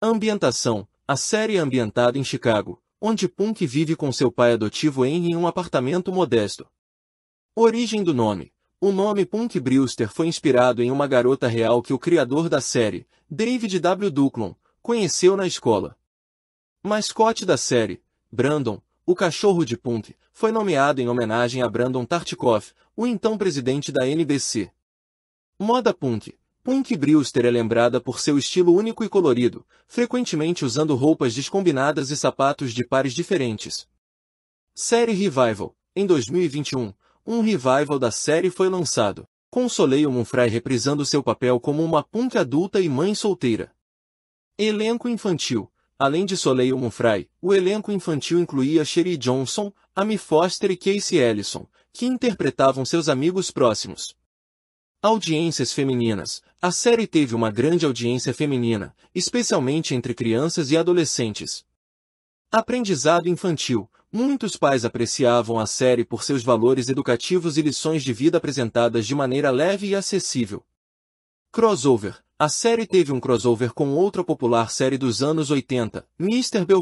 Ambientação. A série é ambientada em Chicago, onde Punk vive com seu pai adotivo Henry em um apartamento modesto. Origem do nome. O nome Punk Brewster foi inspirado em uma garota real que o criador da série, David W. Duclon, conheceu na escola. Mascote da série, Brandon, o cachorro de Punk, foi nomeado em homenagem a Brandon Tartikoff, o então presidente da NBC. Moda Punk. Punk Brewster é lembrada por seu estilo único e colorido, frequentemente usando roupas descombinadas e sapatos de pares diferentes. Série Revival Em 2021, um revival da série foi lançado, com Soleil Moonfry reprisando seu papel como uma punk adulta e mãe solteira. Elenco infantil Além de Soleil Moonfry, o elenco infantil incluía Sherry Johnson, Amy Foster e Casey Ellison, que interpretavam seus amigos próximos. Audiências femininas. A série teve uma grande audiência feminina, especialmente entre crianças e adolescentes. Aprendizado infantil. Muitos pais apreciavam a série por seus valores educativos e lições de vida apresentadas de maneira leve e acessível. Crossover. A série teve um crossover com outra popular série dos anos 80, Mr. Bel